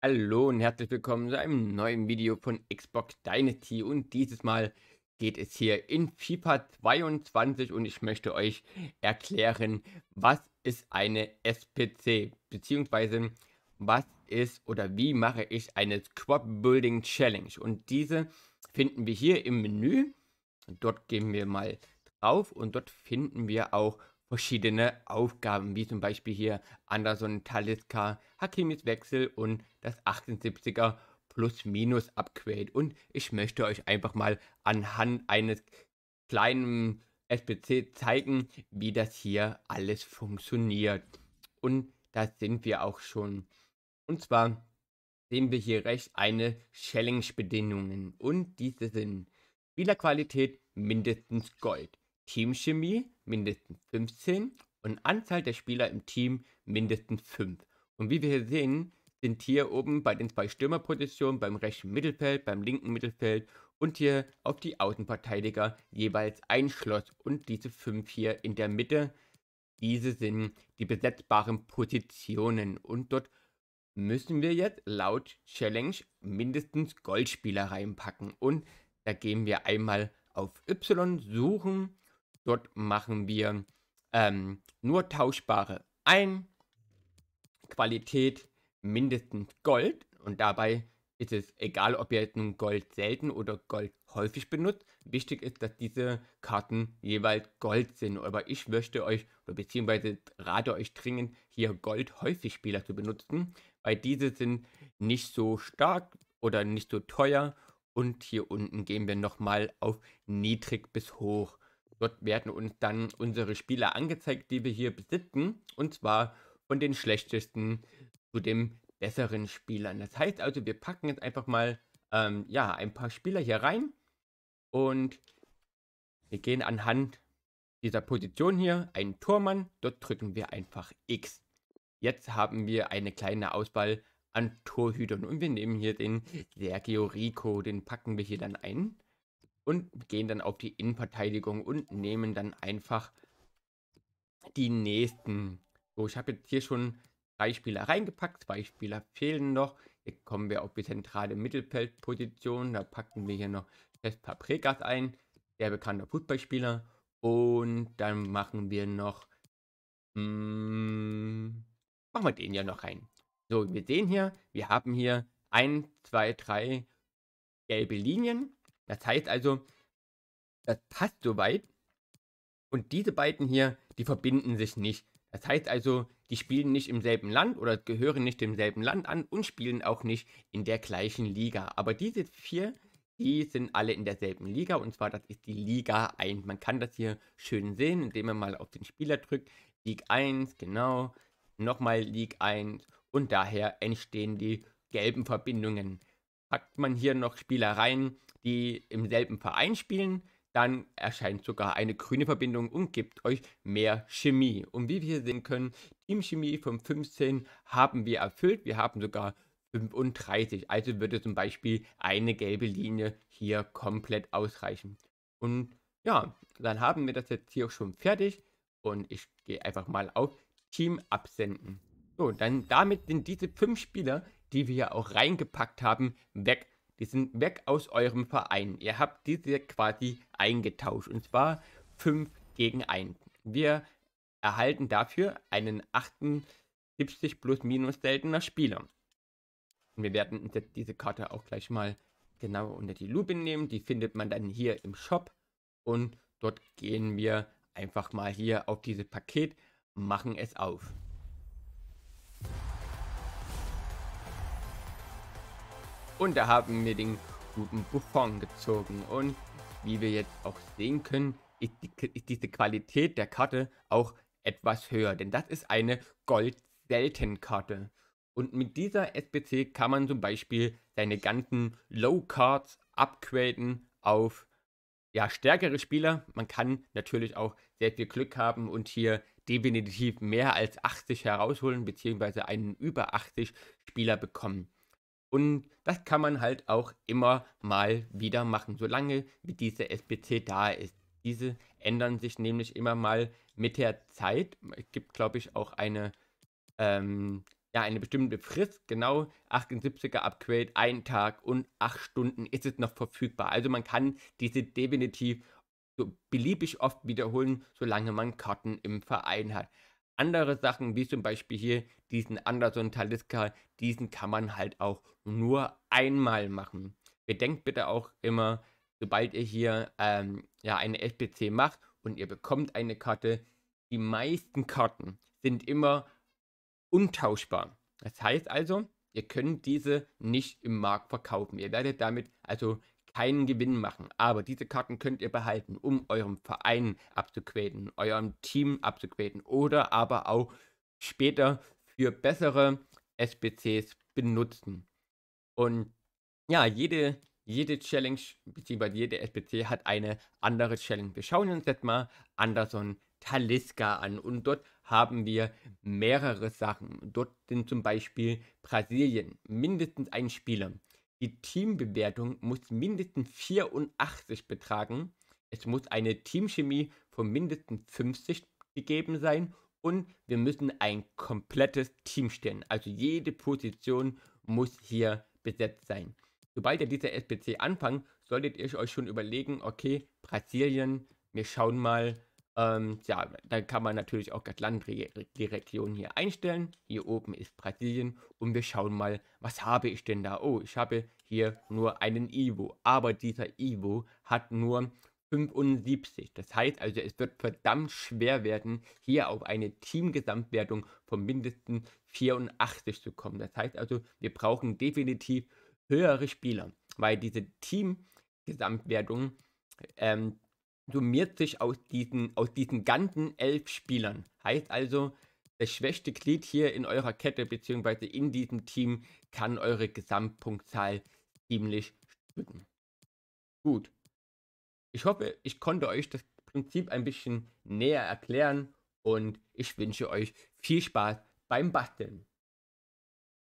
Hallo und herzlich willkommen zu einem neuen Video von Xbox Dynasty und dieses Mal geht es hier in FIFA 22 und ich möchte euch erklären, was ist eine SPC bzw. was ist oder wie mache ich eine Squad Building Challenge und diese finden wir hier im Menü. Dort gehen wir mal drauf und dort finden wir auch verschiedene Aufgaben, wie zum Beispiel hier Anderson, Taliska, Hakimis Wechsel und das 78 er plus Plus-Minus-Upgrade. Und ich möchte euch einfach mal anhand eines kleinen SPC zeigen, wie das hier alles funktioniert. Und da sind wir auch schon. Und zwar sehen wir hier rechts eine Challenge-Bedingungen. Und diese sind Spielerqualität mindestens Gold. Teamchemie mindestens 15 und Anzahl der Spieler im Team mindestens 5. Und wie wir hier sehen, sind hier oben bei den zwei Stürmerpositionen beim rechten Mittelfeld, beim linken Mittelfeld und hier auf die Außenverteidiger jeweils ein Schloss und diese 5 hier in der Mitte. Diese sind die besetzbaren Positionen und dort müssen wir jetzt laut Challenge mindestens Goldspieler reinpacken und da gehen wir einmal auf Y suchen Dort machen wir ähm, nur tauschbare ein, Qualität mindestens Gold und dabei ist es egal, ob ihr jetzt nun Gold selten oder Gold häufig benutzt. Wichtig ist, dass diese Karten jeweils Gold sind. Aber ich möchte euch, oder beziehungsweise rate euch dringend, hier Gold häufig Spieler zu benutzen, weil diese sind nicht so stark oder nicht so teuer. Und hier unten gehen wir nochmal auf niedrig bis hoch. Dort werden uns dann unsere Spieler angezeigt, die wir hier besitzen. Und zwar von den schlechtesten zu den besseren Spielern. Das heißt also, wir packen jetzt einfach mal ähm, ja, ein paar Spieler hier rein. Und wir gehen anhand dieser Position hier einen Tormann. Dort drücken wir einfach X. Jetzt haben wir eine kleine Auswahl an Torhütern. Und wir nehmen hier den Sergio Rico. Den packen wir hier dann ein und gehen dann auf die Innenverteidigung und nehmen dann einfach die nächsten. So, ich habe jetzt hier schon drei Spieler reingepackt, zwei Spieler fehlen noch. Jetzt kommen wir auf die zentrale Mittelfeldposition. Da packen wir hier noch Cesc Paprikas ein, der bekannte Fußballspieler. Und dann machen wir noch, mm, machen wir den ja noch rein. So, wir sehen hier, wir haben hier 1, 2, 3 gelbe Linien. Das heißt also, das passt soweit. Und diese beiden hier, die verbinden sich nicht. Das heißt also, die spielen nicht im selben Land oder gehören nicht dem selben Land an und spielen auch nicht in der gleichen Liga. Aber diese vier, die sind alle in derselben Liga und zwar das ist die Liga 1. Man kann das hier schön sehen, indem man mal auf den Spieler drückt. League 1, genau. Nochmal League 1 und daher entstehen die gelben Verbindungen packt man hier noch Spieler rein, die im selben Verein spielen, dann erscheint sogar eine grüne Verbindung und gibt euch mehr Chemie. Und wie wir hier sehen können, Teamchemie von 15 haben wir erfüllt. Wir haben sogar 35. Also würde zum Beispiel eine gelbe Linie hier komplett ausreichen. Und ja, dann haben wir das jetzt hier auch schon fertig. Und ich gehe einfach mal auf Team absenden. So, dann damit sind diese fünf Spieler die wir ja auch reingepackt haben, weg. Die sind weg aus eurem Verein. Ihr habt diese quasi eingetauscht. Und zwar 5 gegen 1. Wir erhalten dafür einen 78 plus minus seltener Spieler. Und wir werden jetzt diese Karte auch gleich mal genau unter die Lupe nehmen. Die findet man dann hier im Shop. Und dort gehen wir einfach mal hier auf dieses Paket, machen es auf. Und da haben wir den guten Buffon gezogen. Und wie wir jetzt auch sehen können, ist, die, ist diese Qualität der Karte auch etwas höher. Denn das ist eine Gold-Selten-Karte. Und mit dieser SPC kann man zum Beispiel seine ganzen Low-Cards upgraden auf ja, stärkere Spieler. Man kann natürlich auch sehr viel Glück haben und hier definitiv mehr als 80 herausholen, beziehungsweise einen über 80 Spieler bekommen. Und das kann man halt auch immer mal wieder machen, solange diese SPC da ist. Diese ändern sich nämlich immer mal mit der Zeit. Es gibt, glaube ich, auch eine, ähm, ja, eine bestimmte Frist, genau 78er Upgrade, ein Tag und acht Stunden ist es noch verfügbar. Also man kann diese definitiv so beliebig oft wiederholen, solange man Karten im Verein hat. Andere Sachen, wie zum Beispiel hier diesen Anderson Taliska, diesen kann man halt auch nur einmal machen. Bedenkt bitte auch immer, sobald ihr hier ähm, ja, eine SPC macht und ihr bekommt eine Karte, die meisten Karten sind immer untauschbar. Das heißt also, ihr könnt diese nicht im Markt verkaufen. Ihr werdet damit also keinen Gewinn machen, aber diese Karten könnt ihr behalten, um eurem Verein abzuquäten, eurem Team abzuquäten oder aber auch später für bessere SBCs benutzen. Und ja, jede, jede Challenge bzw. jede SBC hat eine andere Challenge. Wir schauen uns jetzt mal Anderson Taliska an und dort haben wir mehrere Sachen. Dort sind zum Beispiel Brasilien mindestens ein Spieler. Die Teambewertung muss mindestens 84 betragen. Es muss eine Teamchemie von mindestens 50 gegeben sein und wir müssen ein komplettes Team stellen. Also jede Position muss hier besetzt sein. Sobald ihr diese SPC anfangt, solltet ihr euch schon überlegen, okay, Brasilien, wir schauen mal, ähm, ja, dann kann man natürlich auch das Land, die Region hier einstellen. Hier oben ist Brasilien und wir schauen mal, was habe ich denn da? Oh, ich habe hier nur einen Ivo, aber dieser Ivo hat nur 75. Das heißt also, es wird verdammt schwer werden, hier auf eine Teamgesamtwertung von mindestens 84 zu kommen. Das heißt also, wir brauchen definitiv höhere Spieler, weil diese Teamgesamtwertung ähm, summiert sich aus diesen, aus diesen ganzen elf Spielern. Heißt also, das schwächste Glied hier in eurer Kette bzw. in diesem Team kann eure Gesamtpunktzahl ziemlich stücken. Gut. Ich hoffe, ich konnte euch das Prinzip ein bisschen näher erklären und ich wünsche euch viel Spaß beim Basteln.